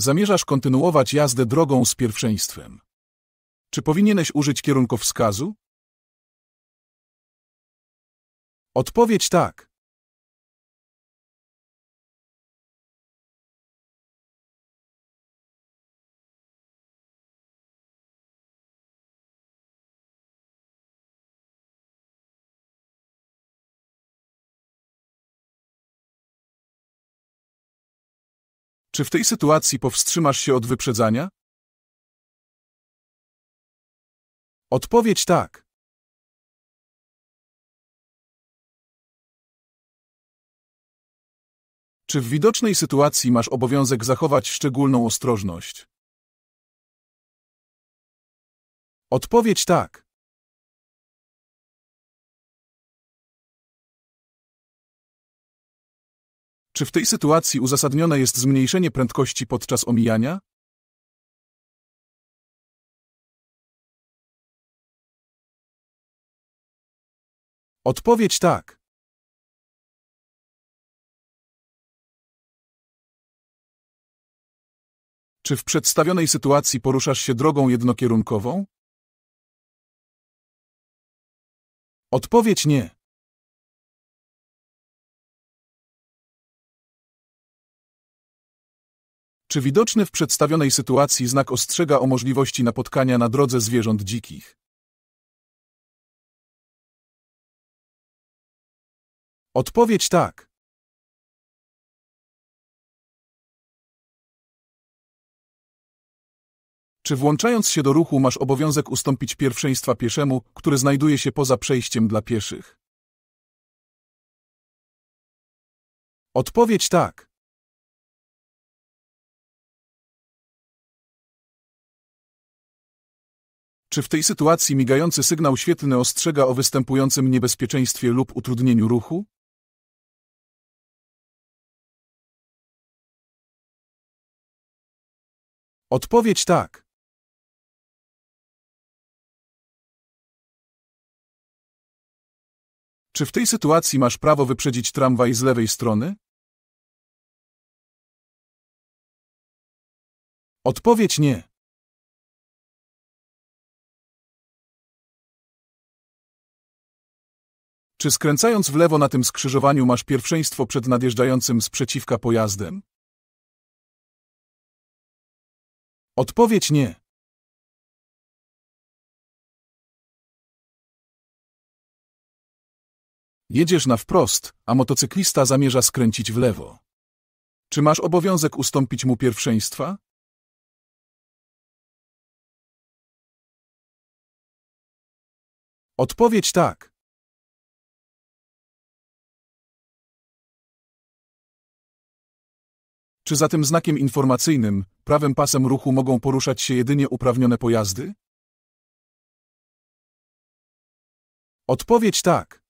Zamierzasz kontynuować jazdę drogą z pierwszeństwem. Czy powinieneś użyć kierunkowskazu? Odpowiedź tak. Czy w tej sytuacji powstrzymasz się od wyprzedzania? Odpowiedź tak. Czy w widocznej sytuacji masz obowiązek zachować szczególną ostrożność? Odpowiedź tak. Czy w tej sytuacji uzasadnione jest zmniejszenie prędkości podczas omijania? Odpowiedź tak. Czy w przedstawionej sytuacji poruszasz się drogą jednokierunkową? Odpowiedź nie. Czy widoczny w przedstawionej sytuacji znak ostrzega o możliwości napotkania na drodze zwierząt dzikich? Odpowiedź tak. Czy włączając się do ruchu masz obowiązek ustąpić pierwszeństwa pieszemu, który znajduje się poza przejściem dla pieszych? Odpowiedź tak. Czy w tej sytuacji migający sygnał świetlny ostrzega o występującym niebezpieczeństwie lub utrudnieniu ruchu? Odpowiedź tak. Czy w tej sytuacji masz prawo wyprzedzić tramwaj z lewej strony? Odpowiedź nie. Czy skręcając w lewo na tym skrzyżowaniu masz pierwszeństwo przed nadjeżdżającym z przeciwka pojazdem? Odpowiedź nie. Jedziesz na wprost, a motocyklista zamierza skręcić w lewo. Czy masz obowiązek ustąpić mu pierwszeństwa? Odpowiedź tak. Czy za tym znakiem informacyjnym, prawym pasem ruchu mogą poruszać się jedynie uprawnione pojazdy? Odpowiedź tak.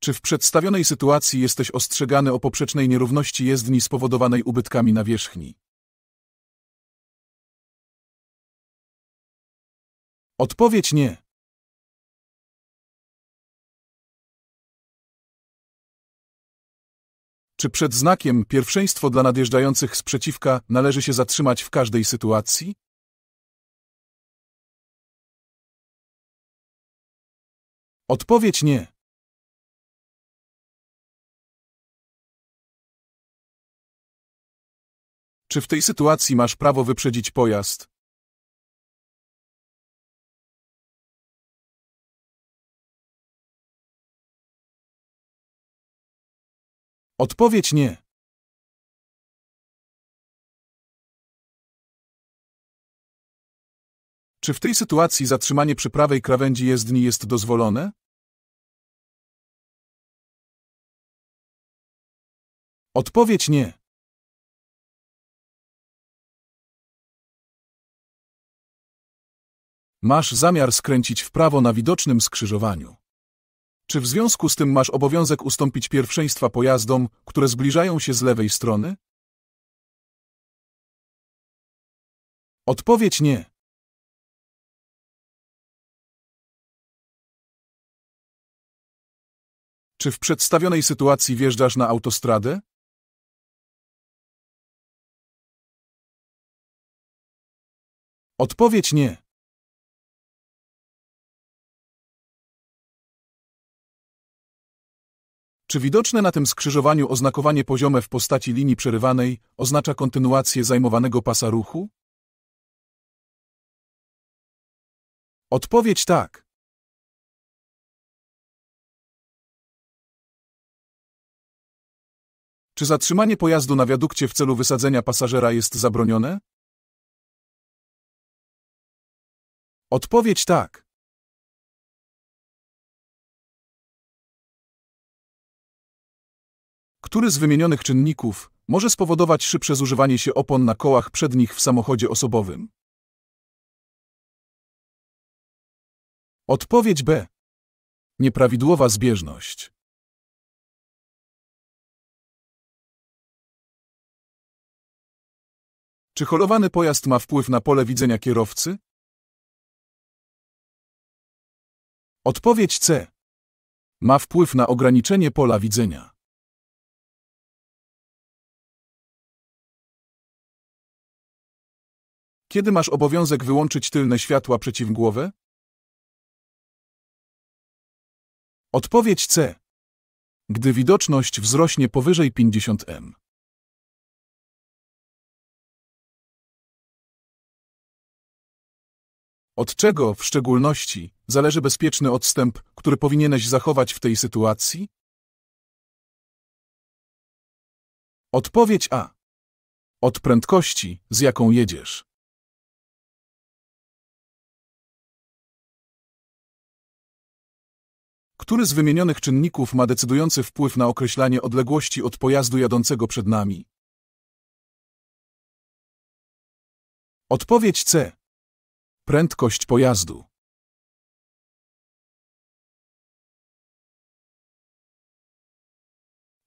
Czy w przedstawionej sytuacji jesteś ostrzegany o poprzecznej nierówności jezdni spowodowanej ubytkami na wierzchni? Odpowiedź nie. Czy przed znakiem pierwszeństwo dla nadjeżdżających sprzeciwka należy się zatrzymać w każdej sytuacji? Odpowiedź nie. Czy w tej sytuacji masz prawo wyprzedzić pojazd, Odpowiedź nie. Czy w tej sytuacji zatrzymanie przy prawej krawędzi jezdni jest dozwolone? Odpowiedź nie. Masz zamiar skręcić w prawo na widocznym skrzyżowaniu. Czy w związku z tym masz obowiązek ustąpić pierwszeństwa pojazdom, które zbliżają się z lewej strony? Odpowiedź nie. Czy w przedstawionej sytuacji wjeżdżasz na autostradę? Odpowiedź nie. Czy widoczne na tym skrzyżowaniu oznakowanie poziome w postaci linii przerywanej oznacza kontynuację zajmowanego pasa ruchu? Odpowiedź tak. Czy zatrzymanie pojazdu na wiadukcie w celu wysadzenia pasażera jest zabronione? Odpowiedź tak. Który z wymienionych czynników może spowodować szybsze zużywanie się opon na kołach przednich w samochodzie osobowym? Odpowiedź B. Nieprawidłowa zbieżność. Czy holowany pojazd ma wpływ na pole widzenia kierowcy? Odpowiedź C. Ma wpływ na ograniczenie pola widzenia. Kiedy masz obowiązek wyłączyć tylne światła przeciw głowę? Odpowiedź C. Gdy widoczność wzrośnie powyżej 50 m. Od czego, w szczególności, zależy bezpieczny odstęp, który powinieneś zachować w tej sytuacji? Odpowiedź A. Od prędkości, z jaką jedziesz. Który z wymienionych czynników ma decydujący wpływ na określanie odległości od pojazdu jadącego przed nami? Odpowiedź C. Prędkość pojazdu.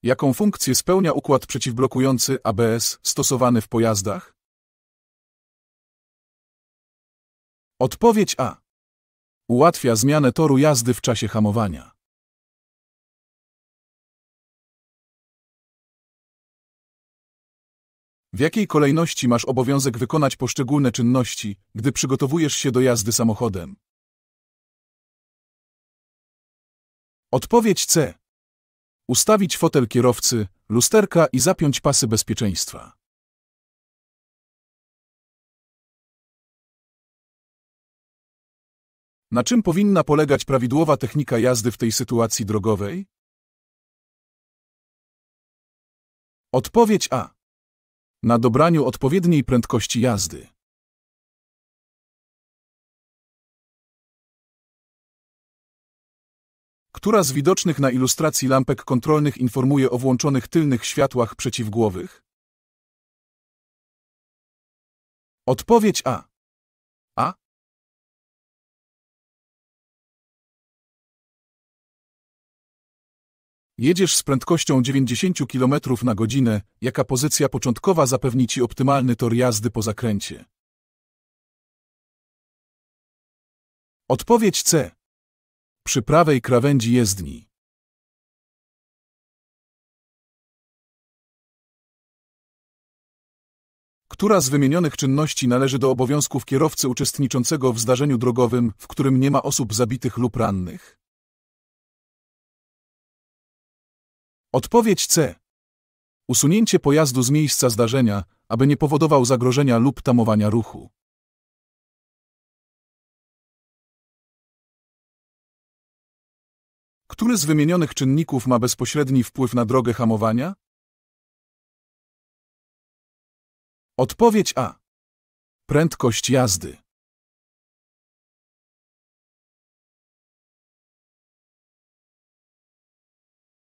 Jaką funkcję spełnia układ przeciwblokujący ABS stosowany w pojazdach? Odpowiedź A. Ułatwia zmianę toru jazdy w czasie hamowania. W jakiej kolejności masz obowiązek wykonać poszczególne czynności, gdy przygotowujesz się do jazdy samochodem? Odpowiedź C. Ustawić fotel kierowcy, lusterka i zapiąć pasy bezpieczeństwa. Na czym powinna polegać prawidłowa technika jazdy w tej sytuacji drogowej? Odpowiedź A. Na dobraniu odpowiedniej prędkości jazdy. Która z widocznych na ilustracji lampek kontrolnych informuje o włączonych tylnych światłach przeciwgłowych? Odpowiedź A. Jedziesz z prędkością 90 km na godzinę, jaka pozycja początkowa zapewni Ci optymalny tor jazdy po zakręcie. Odpowiedź C. Przy prawej krawędzi jezdni. Która z wymienionych czynności należy do obowiązków kierowcy uczestniczącego w zdarzeniu drogowym, w którym nie ma osób zabitych lub rannych? Odpowiedź C. Usunięcie pojazdu z miejsca zdarzenia, aby nie powodował zagrożenia lub tamowania ruchu. Który z wymienionych czynników ma bezpośredni wpływ na drogę hamowania? Odpowiedź A. Prędkość jazdy.